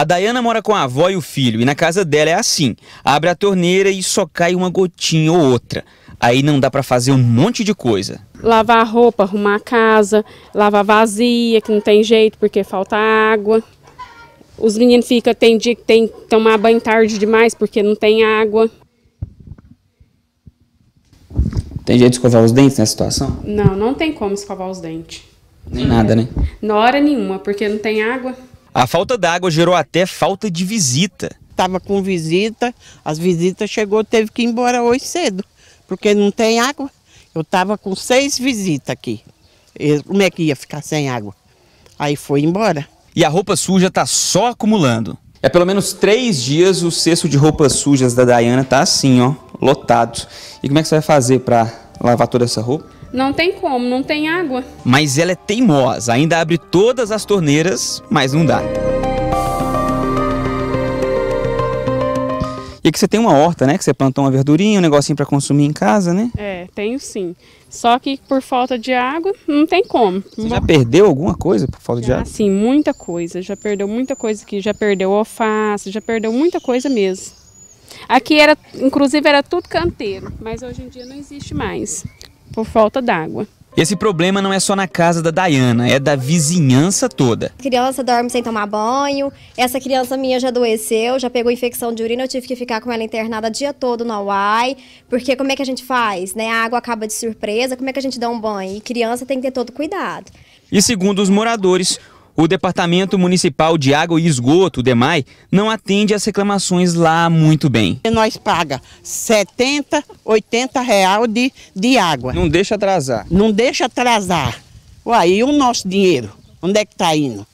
A Dayana mora com a avó e o filho, e na casa dela é assim: abre a torneira e só cai uma gotinha ou outra. Aí não dá para fazer um monte de coisa. Lavar roupa, arrumar a casa, lavar vazia, que não tem jeito porque falta água. Os meninos ficam, tem dia que tem que tomar banho tarde demais porque não tem água. Tem jeito de escovar os dentes nessa situação? Não, não tem como escovar os dentes. Nem nada, né? Na hora nenhuma, porque não tem água. A falta d'água gerou até falta de visita. Estava com visita, as visitas chegou, teve que ir embora hoje cedo, porque não tem água. Eu estava com seis visitas aqui. como é que ia ficar sem água? Aí foi embora. E a roupa suja está só acumulando. É pelo menos três dias o cesto de roupas sujas da Dayana tá assim, ó, lotado. E como é que você vai fazer para lavar toda essa roupa? Não tem como, não tem água. Mas ela é teimosa, ainda abre todas as torneiras, mas não dá. E que você tem uma horta, né? Que você plantou uma verdurinha, um negocinho para consumir em casa, né? É, tenho sim. Só que por falta de água, não tem como. Você já perdeu alguma coisa por falta já, de água? Sim, muita coisa. Já perdeu muita coisa aqui. Já perdeu alface, já perdeu muita coisa mesmo. Aqui era, inclusive, era tudo canteiro, mas hoje em dia não existe mais por falta d'água. Esse problema não é só na casa da Dayana, é da vizinhança toda. A criança dorme sem tomar banho, essa criança minha já adoeceu, já pegou infecção de urina, eu tive que ficar com ela internada o dia todo na UAI, porque como é que a gente faz, né? A água acaba de surpresa, como é que a gente dá um banho? E criança tem que ter todo cuidado. E segundo os moradores, o Departamento Municipal de Água e Esgoto, o DEMAI, não atende as reclamações lá muito bem. Nós paga 70, 80 real de, de água. Não deixa atrasar. Não deixa atrasar. Uai, e o nosso dinheiro? Onde é que está indo?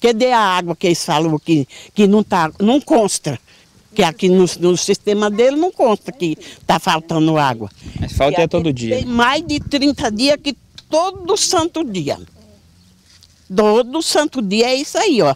Cadê a água que eles falam que, que não, tá, não consta? que aqui no, no, sistema dele não consta que está faltando água. Mas falta é todo dia. Tem mais de 30 dias que todo santo dia. Todo santo dia é isso aí, ó.